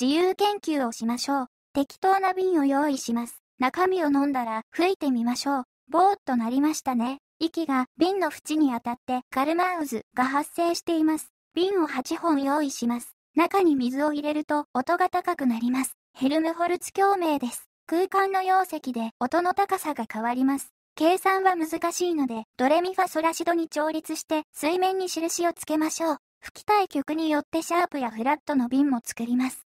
自由研究をしましょう。適当な瓶を用意します。中身を飲んだら吹いてみましょう。ぼーっとなりましたね。息が瓶の縁に当たってカルマン渦が発生しています。瓶を8本用意します。中に水を入れると音が高くなります。ヘルムホルツ共鳴です。空間の容積で音の高さが変わります。計算は難しいので、ドレミファソラシドに調律して水面に印をつけましょう。吹きたい曲によってシャープやフラットの瓶も作ります。